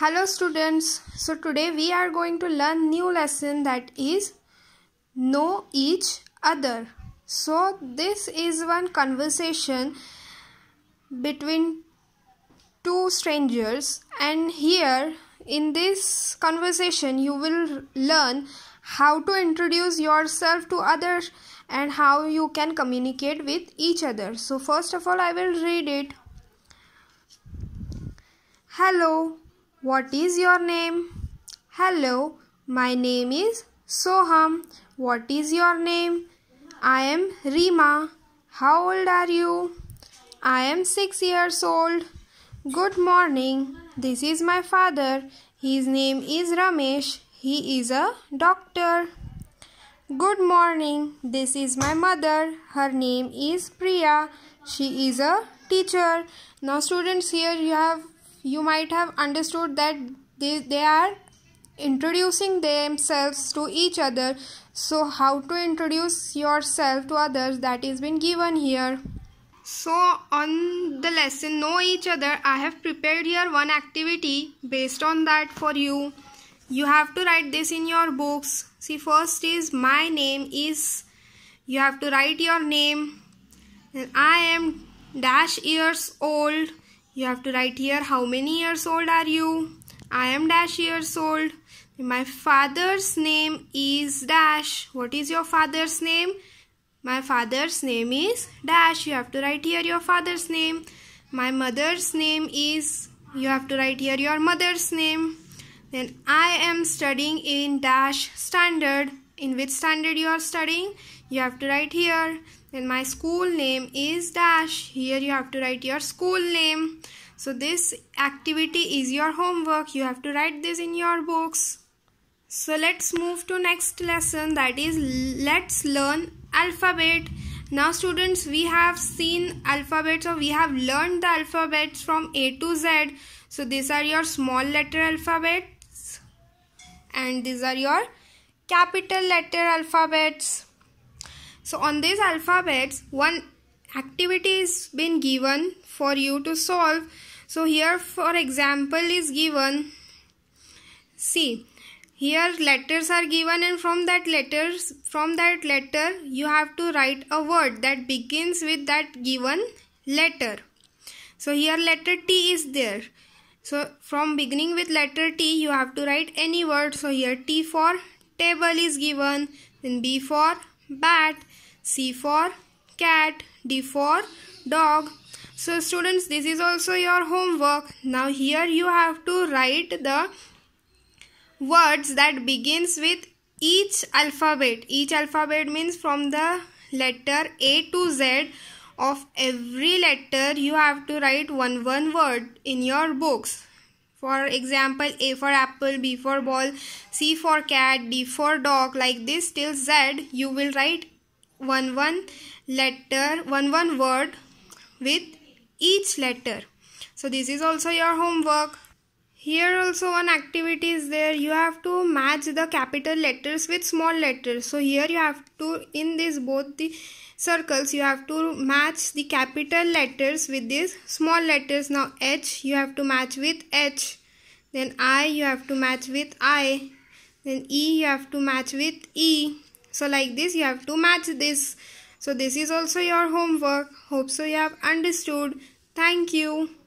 hello students so today we are going to learn new lesson that is know each other so this is one conversation between two strangers and here in this conversation you will learn how to introduce yourself to others and how you can communicate with each other so first of all i will read it hello what is your name? Hello, my name is Soham. What is your name? I am Rima. How old are you? I am 6 years old. Good morning. This is my father. His name is Ramesh. He is a doctor. Good morning. This is my mother. Her name is Priya. She is a teacher. Now students here you have you might have understood that they, they are introducing themselves to each other so how to introduce yourself to others that is been given here so on the lesson know each other i have prepared here one activity based on that for you you have to write this in your books see first is my name is you have to write your name and i am dash years old you have to write here how many years old are you? I am dash years old. My father's name is dash. What is your father's name? My father's name is dash. You have to write here your father's name. My mother's name is. You have to write here your mother's name. Then I am studying in dash standard in which standard you are studying you have to write here then my school name is dash here you have to write your school name so this activity is your homework you have to write this in your books so let's move to next lesson that is let's learn alphabet now students we have seen alphabets or we have learned the alphabets from A to Z so these are your small letter alphabets and these are your capital letter alphabets. So on these alphabets, one activity is been given for you to solve. So here for example is given. See, here letters are given and from that letters, from that letter you have to write a word that begins with that given letter. So here letter T is there. So from beginning with letter T you have to write any word. So here T for table is given. Then B for bat, C for cat, D for dog. So students this is also your homework. Now here you have to write the words that begins with each alphabet. Each alphabet means from the letter A to Z of every letter you have to write one one word in your books. For example, A for apple, B for ball, C for cat, D for dog. Like this till Z, you will write one one letter, one one word with each letter. So this is also your homework here also one activity is there you have to match the capital letters with small letters so here you have to in this both the circles you have to match the capital letters with these small letters now h you have to match with h then i you have to match with i then e you have to match with e so like this you have to match this so this is also your homework hope so you have understood thank you